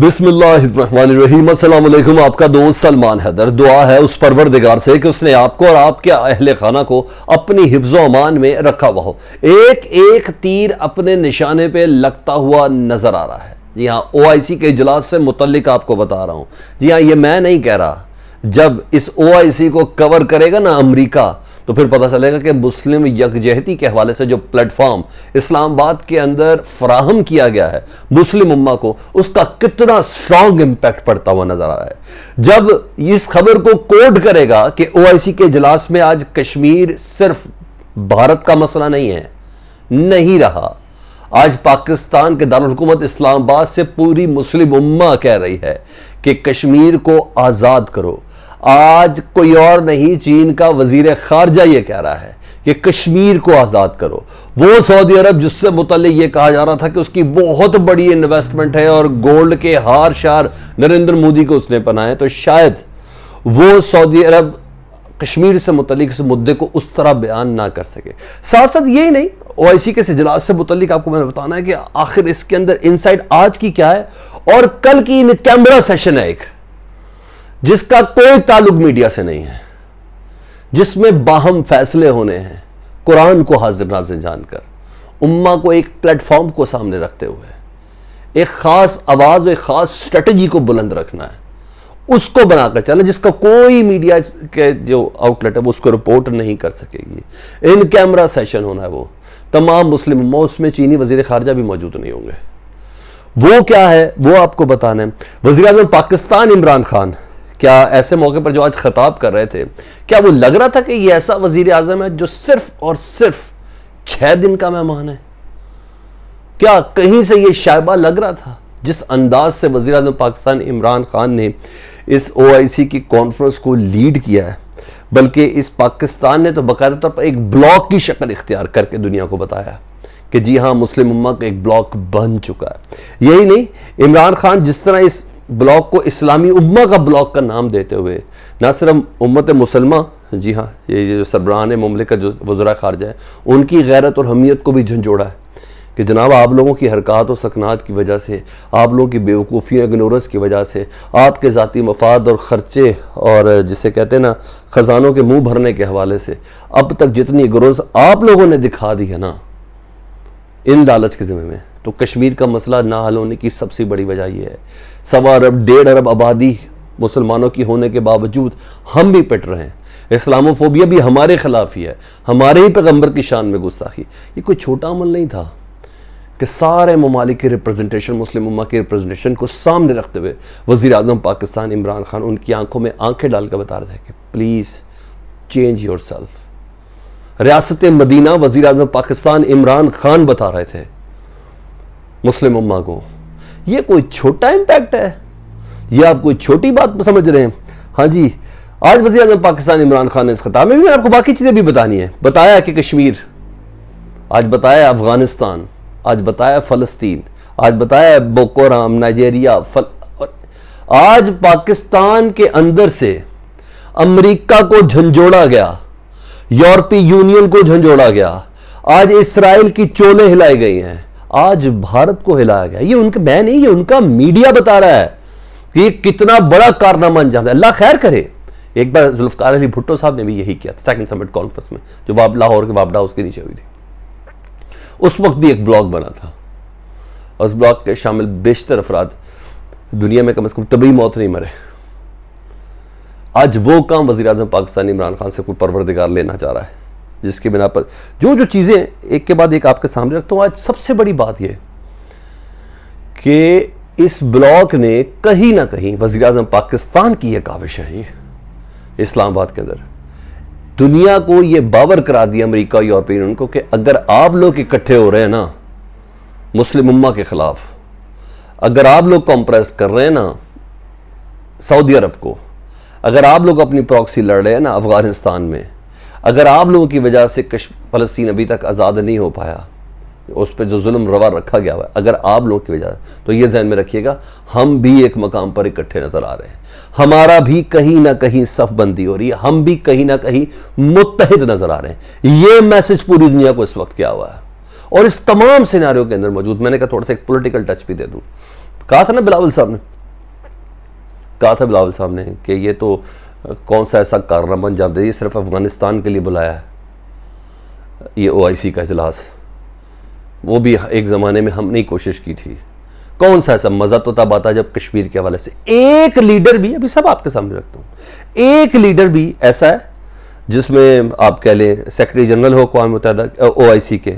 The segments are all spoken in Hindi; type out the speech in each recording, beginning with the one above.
बिस्मिल्लाम असलम आपका दोस्त सलमान हैदर दुआ है उस परवरदिगार से कि उसने आपको और आपके अहल खाना को अपनी हिफ्ज अमान में रखा हुआ हो एक एक तीर अपने निशाने पे लगता हुआ नजर आ रहा है जी हाँ ओ आई सी के इजलास से मुतलिक आपको बता रहा हूँ जी हाँ ये मैं नहीं कह रहा जब इस ओ आई सी को कवर करेगा ना अमरीका तो फिर पता चलेगा कि मुस्लिम यकजहती के हवाले से जो प्लेटफॉर्म इस्लामाबाद के अंदर फ्राहम किया गया है मुस्लिम उम्मा को उसका कितना स्ट्रांग इंपैक्ट पड़ता हुआ नजर आ रहा है जब इस खबर को कोट करेगा कि ओ के इजलास में आज कश्मीर सिर्फ भारत का मसला नहीं है नहीं रहा आज पाकिस्तान के दारकूमत इस्लामाबाद से पूरी मुस्लिम उम्मा कह रही है कि कश्मीर को आज़ाद करो आज कोई और नहीं चीन का वजीर खारजा यह कह रहा है कि कश्मीर को आज़ाद करो वो सऊदी अरब जिससे मुतल ये कहा जा रहा था कि उसकी बहुत बड़ी इन्वेस्टमेंट है और गोल्ड के हार शार नरेंद्र मोदी को उसने बनाए तो शायद वो सऊदी अरब कश्मीर से मुतलिक इस मुद्दे को उस तरह बयान ना कर सके साथ साथ यही नहीं ओ आई सी के इजलास से मुतलिक आपको मैंने बताना है कि आखिर इसके अंदर इनसाइड आज की क्या है और कल की इन कैमरा सेशन है एक जिसका कोई ताल्लुक मीडिया से नहीं है जिसमें बाहम फैसले होने हैं कुरान को हाजिर नाजिर जानकर उम्मा को एक प्लेटफॉर्म को सामने रखते हुए एक ख़ास आवाज़ एक ख़ास स्ट्रेटजी को बुलंद रखना है उसको बनाकर चले जिसका कोई मीडिया के जो आउटलेट है वो उसको रिपोर्ट नहीं कर सकेगी इन कैमरा सेशन होना है वो तमाम मुस्लिम उसमें चीनी वजीर खारजा भी मौजूद नहीं होंगे वो क्या है वो आपको बताना है वजी पाकिस्तान इमरान खान क्या ऐसे मौके पर जो आज खिताब कर रहे थे क्या वो लग रहा था कि ये ऐसा वजीर आजम है जो सिर्फ और सिर्फ छह दिन का मेहमान है क्या कहीं से ये शायबा लग रहा था जिस अंदाज से वजी अजम पाकिस्तान इमरान खान ने इस ओ आई सी की कॉन्फ्रेंस को लीड किया है बल्कि इस पाकिस्तान ने तो बाकायदा तौर पर एक ब्लॉक की शक्ल इख्तियार करके दुनिया को बताया कि जी हाँ मुस्लिम उम्मा का एक ब्लॉक बन चुका है यही नहीं इमरान खान जिस तरह इस ब्लॉक को इस्लामी उम्मा का ब्लॉक का नाम देते हुए ना सिर्फ उम्मत मुसलमा जी हाँ ये जो सरबराहान ममलिक का जो वजरा खारजा है उनकी गैरत और हमीयत को भी झंझोड़ा है कि जनाब आप लोगों की हरकत और सकनात की वजह से आप लोगों की बेवकूफ़ी इग्नोरेंस की वजह से आपके ज़ाती मफाद और ख़र्चे और जिसे कहते हैं ना ख़जानों के मुंह भरने के हवाले से अब तक जितनी इग्नोरेंस आप लोगों ने दिखा दी है ना इन लालच के ज़िम्मे में तो कश्मीर का मसला ना हल होने की सबसे बड़ी वजह यह है सवा अरब डेढ़ अरब आबादी मुसलमानों की होने के बावजूद हम भी पिट रहे हैं इस्लामोफोबिया भी हमारे ख़िलाफ़ ही है हमारे ही पैगम्बर की शान में गुस्ताखी ये कोई छोटा अमल नहीं था कि सारे ममालिक के रिप्रेजेंटेशन मुस्लिम उमा की रिप्रेजेंटेशन को सामने रखते हुए वज़ी अजम पाकिस्तान इमरान खान उनकी आंखों में आंखें डालकर बता रहे हैं कि प्लीज़ चेंज योर सेल्फ रियासत मदीना वज़ी अजम पाकिस्तान इमरान खान बता रहे थे मुस्लिम उम्मा को ये कोई छोटा इम्पैक्ट है ये आप कोई छोटी बात समझ रहे हैं हाँ जी आज वजी अजम पाकिस्तान इमरान खान ने इस खिताब में भी आपको बाकी चीज़ें भी बतानी है बताया कि कश्मीर आज बताया अफगानिस्तान आज बताया फ़लस्तीन आज बताया बोकोराम नाइजेरिया फल आज पाकिस्तान के अंदर से अमेरिका को झंझोड़ा गया यूरोपीय यूनियन को झंझोड़ा गया आज इसराइल की चोले हिलाई गई हैं आज भारत को हिलाया गया ये उनके मैं नहीं ये उनका मीडिया बता रहा है कि ये कितना बड़ा कारनामा अंजाम अल्लाह खैर करे एक बार जुल्फकार अली भुट्टो साहब ने भी यही किया था सेकंड समिट कॉन्फ्रेंस में जो वाब लाहौर के वाबडा उसके नीचे हुई थी उस वक्त भी एक ब्लॉग बना था उस ब्लॉग के शामिल बेशतर अफराद दुनिया में कम अज कम तभी मौत नहीं मरे आज वो काम वजीर अजम पाकिस्तान इमरान खान से कोई परवरदिगार लेना चाह रहा है जिसके बिना पर जो जो चीज़ें एक के बाद एक आपके सामने रखता हूँ आज सबसे बड़ी बात यह कि इस ब्लॉक ने कहीं ना कहीं वजी अजम पाकिस्तान की यह काविश है इस्लामाबाद के अंदर दुनिया को यह बावर करा दिया अमरीका यूरोपियन उनको कि अगर आप लोग इकट्ठे हो रहे हैं ना मुस्लिम उम्मा के ख़िलाफ़ अगर आप लोग कॉम्प्रेस कर रहे हैं ना सऊदी अरब को अगर आप लोग अपनी प्रॉक्सी लड़ रहे हैं ना अफ़गानिस्तान में अगर आप लोगों की वजह से कश फ़लस्तीन अभी तक आज़ाद नहीं हो पाया उस पर जो जुल्म रवा रखा गया हुआ अगर आप लोगों की वजह तो ये जहन में रखिएगा हम भी एक मकाम पर इकट्ठे नज़र आ रहे हैं हमारा भी कहीं ना कहीं सफबंदी हो रही है हम भी कहीं ना कहीं मुतहद नज़र आ रहे हैं ये मैसेज पूरी दुनिया को इस वक्त क्या हुआ है और इस तमाम सिनारियों के अंदर मौजूद मैंने कहा थोड़ा सा एक पोलिटिकल टच भी दे दूँ कहा था ना बिलावल साहब ने कहा था बिलावल साहब ने कि ये तो कौन सा ऐसा कारनामा अंजाम दे ये सिर्फ अफ़गानिस्तान के लिए बुलाया है ये सी का अजलास वो भी एक ज़माने में हमने ही कोशिश की थी कौन सा ऐसा मज़ा तो तब आता जब कश्मीर के हवाले से एक लीडर भी अभी सब आपके सामने रखता हूँ एक लीडर भी ऐसा है जिसमें आप कह लें सेक्रटरी जनरल हो कौम मुतहदा ओ आई सी के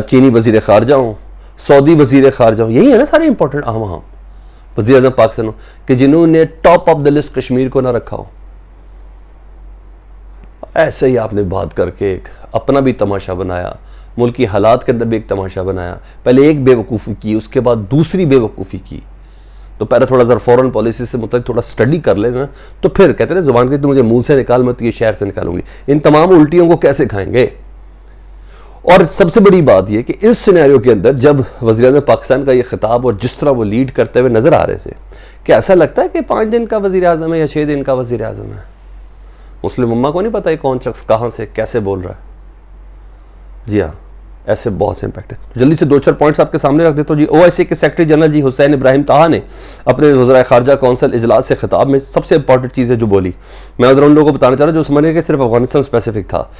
चीनी वजीर खारजा हों सऊदी वजीर खारजा हों यही है ना सारे इंपॉर्टेंट अहम वजी अजम पाकिस्तान हो कि जिन्होंने top of the list Kashmir को ना रखा हो ऐसे ही आपने बात करके एक अपना भी तमाशा बनाया मुल्क की हालात के अंदर भी एक तमाशा बनाया पहले एक बेवकूफ़ी की उसके बाद दूसरी बेवकूफ़ी की तो पहले थोड़ा सा फॉरेन पॉलिसी से मतलब थोड़ा स्टडी कर लेना तो फिर कहते ना जुबान कहते मुझे मुंह से निकाल मैं तो ये शहर से निकालूंगी इन तमाम उल्टियों को कैसे खाएंगे और सबसे बड़ी बात यह कि इस सिनेरियो के अंदर जब वजी अजम पाकिस्तान का ये खिताब और जिस तरह वो लीड करते हुए नज़र आ रहे थे कि ऐसा लगता है कि पाँच दिन का वजी अजम है या छः दिन का वजी अजम है मुस्लिम अम्मा को नहीं पता कौन शख्स कहाँ से कैसे बोल रहा है जी हाँ ऐसे बहुत से इंपैक्ट है जल्दी से दो चार पॉइंट्स आपके सामने रख देता हूँ जी ओ आई सी के secretary general ji Hussain Ibrahim Taha ने अपने वजरा खारजा कौंसल इजलास से खिताब में सबसे इंपॉर्टेंट चीज़ है जो बोली मैं उधर उन लोगों को बताना चाह रहा हूँ जो समझ रहे कि सिर्फ अफगानिस्तान स्पेसिफिक था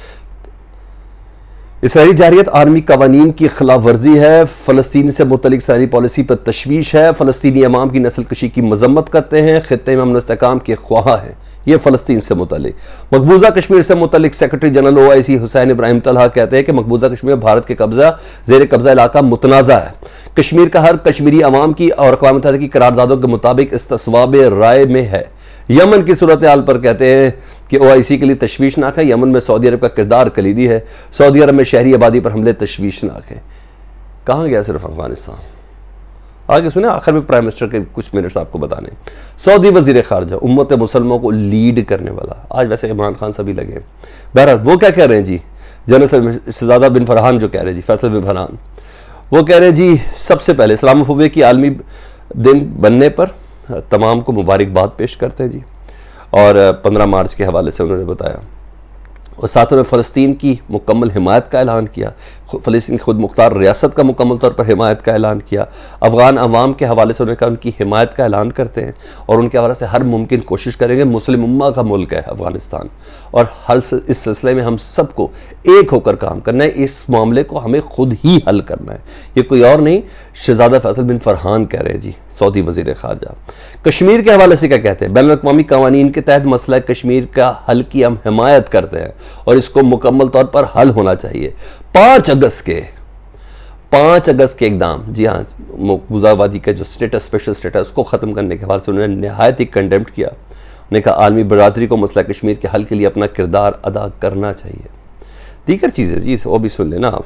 इसराइली जारियत आर्मी कवानीन की खिलाफ वर्जी है फ़लस्तीन से मुतलिक इसराइली पॉलिसी पर तशवीश है फ़लस्तीनी अमाम की नस्ल कशी की मजम्मत करते हैं ख़त्े में अमन इसकाम के ख्वाह हैं ये फ़लस्तीन से मुतलिक मकबूजा कश्मीर से मुतलिक secretary general O I C Hussain Ibrahim Talha कहते हैं कि मकबूजा कश्मीर भारत के कब्जा जेर कब्जा इलाका मुतनाज़ा है कश्मीर का हर कश्मीरी आवाम की और अकवा तहत की करारदादों के मुताबिक इस तस्वाब राय में है यमन की सूरत हाल पर कहते हैं कि ओ आई सी के लिए तशवीशनाक है यमन में सऊदी अरब का किरदार कलीदी है सऊदी अरब में शहरी आबादी पर हमले तशवीशनाक हैं कहाँ गया सिर्फ अफगानिस्तान आगे सुने आखिर में प्राइम मिनिस्टर के कुछ मिनट्स आपको बताने सऊदी वजीर खारजा उम्मत मुसलमों को लीड करने वाला आज वैसे इमरान खान सभी लगे बहरहाल वो क्या कह रहे हैं जी जनरल शहजादा बिन फरहान जो कह रहे हैं जी फैसल बिन फरहान वो कह रहे हैं जी सबसे पहले इस्लाम इस्लामोफोबिया की आलमी दिन बनने पर तमाम को मुबारकबाद पेश करते हैं जी और पंद्रह मार्च के हवाले से उन्होंने बताया और साथ उन्होंने फ़लस्तीन की मुकम्मल हिमायत का ऐलान किया फ़लस्तीन की खुद मुख्तार रियासत का मुकम्मल तौर पर हिमायत का ऐलान किया अफ़गान अवाम के हवाले से उन्होंने कहा उनकी हिमायत का ऐलान करते हैं और उनके हवाले से हर मुमकिन कोशिश करेंगे मुस्लिम उम्मा का मुल्क है अफ़गानिस्तान और हर इस सिलसिले में हम सबको एक होकर काम करना है इस मामले को हमें खुद ही हल करना है ये कोई और नहीं शहजादा फैसल बिन फरहान कह रहे हैं जी सऊदी वजीर खारजा कश्मीर के हवाले से क्या कहते हैं बैन अवी कवानीन के तहत मसला कश्मीर का हल की हम हमायत करते हैं और इसको मुकम्मल तौर पर हल होना चाहिए पाँच अगस्त के पाँच अगस्त के एकदम जी हाँ मकबूजावादी का जो स्टेटस स्पेशल स्टेटस को ख़त्म करने के हवाले से उन्होंने नहायत ही कंटेम किया उन्होंने कहा आलमी बरदरी को मसला कश्मीर के हल के लिए अपना किरदार अदा करना चाहिए दीगर चीज़ें जी वो भी सुन लेना आप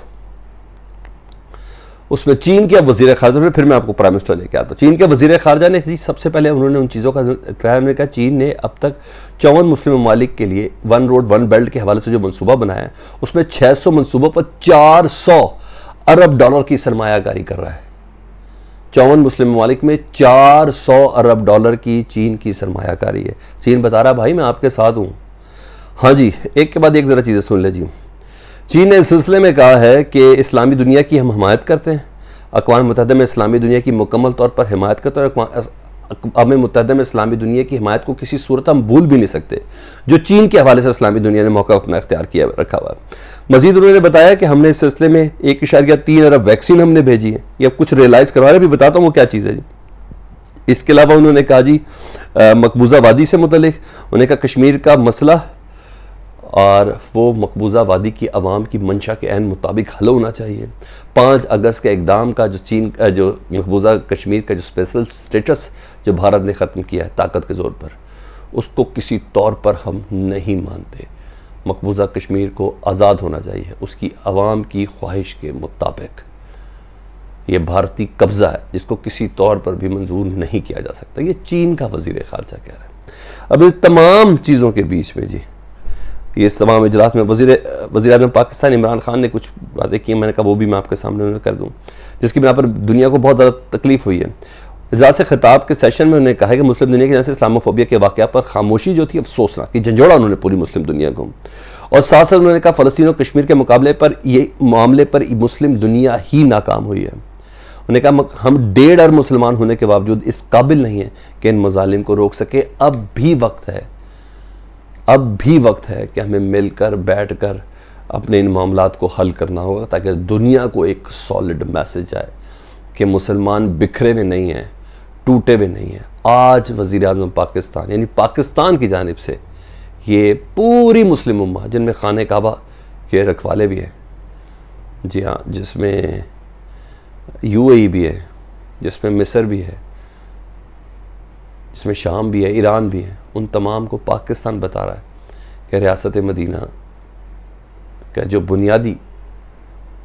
उसमें चीन के वजी खारजा फिर मैं आपको प्राइम मिनिस्टर लेके आता हूँ चीन के वज़ी खारजा ने सबसे पहले उन्होंने उन चीज़ों का इतना कहा चीन ने अब तक चौवन मुस्लिम ममालिक के लिए वन रोड वन बेल्ट के हवाले से जो मनसूबा बनाया उसमें छः सौ मनसूबों पर चार सौ अरब डॉलर की सरमायाकारी कर रहा है चौवन मुस्लिम ममालिक में चार सौ अरब डॉलर की चीन की सरमायाकारी है चीन बता रहा भाई मैं आपके साथ हूँ हाँ जी एक के बाद एक ज़रा चीज़ें सुन लें जी चीन ने इस सिलसिले में कहा है कि इस्लामी दुनिया की हम हमायत करते हैं अकवा मुतहद में इस्लामी दुनिया की मुकम्मल तौर पर हमायत करते हैं और अब मुतहद में इस्लामी दुनिया की हमायत को किसी सूरत हम भूल भी नहीं सकते जो चीन के हवाले से इस्लामी दुनिया ने मौका अपना अख्तियार किया रखा हुआ है मजीद उन्होंने बताया कि हमने इस सिलसिले में एक इशारिया तीन अरब वैक्सीन हमने भेजी है ये अब कुछ रियलाइज़ करवा रहे भी बताता हूँ वो क्या चीज़ है जी इसके अलावा उन्होंने कहा जी मकबूजा वादी से मुतलिक उन्हें कहा कश्मीर का मसला और वो मकबूजा वादी की आवाम की मंशा के अहम मुताबिक हल होना चाहिए पाँच अगस्त के इकदाम का जो चीन जो मकबूजा कश्मीर का जो स्पेशल स्टेटस जो भारत ने ख़त्म किया है ताकत के ज़ोर पर उसको किसी तौर पर हम नहीं मानते मकबूजा कश्मीर को आज़ाद होना चाहिए उसकी आवाम की ख्वाहिश के मुताबिक ये भारतीय कब्ज़ा है जिसको किसी तौर पर भी मंजूर नहीं किया जा सकता ये चीन का वजीर ख़ारजा कह रहा है अब इन तमाम चीज़ों के बीच में जी ये इस तमाम इजलास में वजीर वजी अजम पाकिस्तान इमरान खान ने कुछ बातें की मैंने कहा वो भी मैं आपके सामने कर दूँ जिसकी बिना पर दुनिया को बहुत ज़्यादा तकलीफ़ हुई है इजलास खिताब के सेशन में उन्होंने कहा कि मुस्लिम दुनिया की वजह से इस्लामोफोबिया के वाक़ पर खामोशी जो थी अफसोसनाक कि झंझोड़ा उन्होंने पूरी मुस्लिम दुनिया को और साथ साथ उन्होंने कहा फ़लस्तीन और कश्मीर के मुकाबले पर ये मामले पर मुस्लिम दुनिया ही नाकाम हुई है उन्होंने कहा हम डेढ़ अर मुसलमान होने के बावजूद इस काबिल नहीं है कि इन मजालिम को रोक सके अब भी वक्त है अब भी वक्त है कि हमें मिलकर बैठकर अपने इन मामला को हल करना होगा ताकि दुनिया को एक सॉलिड मैसेज आए कि मुसलमान बिखरे हुए नहीं हैं टूटे हुए नहीं हैं आज वज़ी अजम पाकिस्तान यानी पाकिस्तान की जानब से ये पूरी मुस्लिम उम्मा जिनमें खान काबा के रखवाले भी हैं जी हाँ जिसमें यूएई e भी है जिसमें मिसर भी है जिसमें शाम भी है ईरान भी है उन तमाम को पाकिस्तान बता रहा है कि रियासत मदीना का जो बुनियादी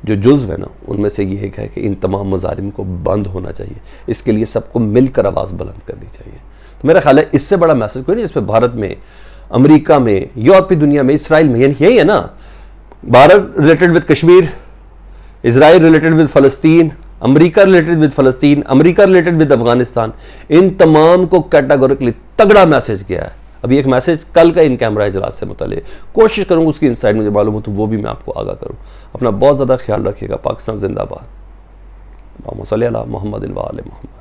जो जुज्व है ना उनमें से ये एक है कि इन तमाम मुजारिम को बंद होना चाहिए इसके लिए सबको मिलकर आवाज़ बुलंद करनी चाहिए तो मेरा ख्याल है इससे बड़ा मैसेज कोई नहीं जिसमें भारत में अमरीका में यूरोपीय दुनिया में इसराइल में यानी यही है ना Bharat related with Kashmir Israel related with फ़लस्तीन अमेरिका रिलेटेड विद फ़लस्तीन अमेरिका रिलेटेड विद अफगानिस्तान इन तमाम को कैटागोरिकली तगड़ा मैसेज गया है अभी एक मैसेज कल का इन कैमरा इजलास से मुतल कोशिश करूँगा उसकी इनसाइड मुझे मालूम हो तो वो भी मैं आपको आगा करूँ अपना बहुत ज़्यादा ख्याल रखिएगा पाकिस्तान जिंदाबाद मोहम्मद मोहम्मद